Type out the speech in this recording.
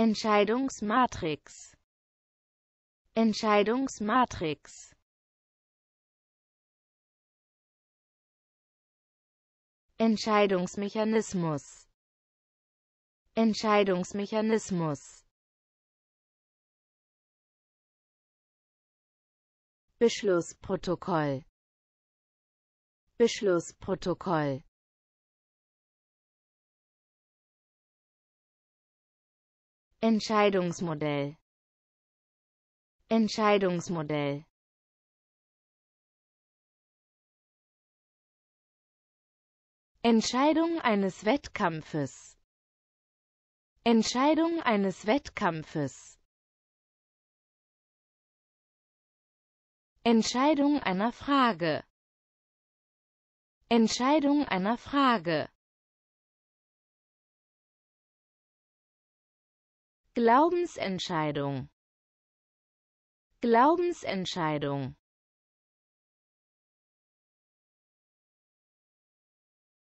Entscheidungsmatrix Entscheidungsmatrix Entscheidungsmechanismus Entscheidungsmechanismus Beschlussprotokoll Beschlussprotokoll Entscheidungsmodell Entscheidungsmodell Entscheidung eines Wettkampfes Entscheidung eines Wettkampfes Entscheidung einer Frage Entscheidung einer Frage Glaubensentscheidung Glaubensentscheidung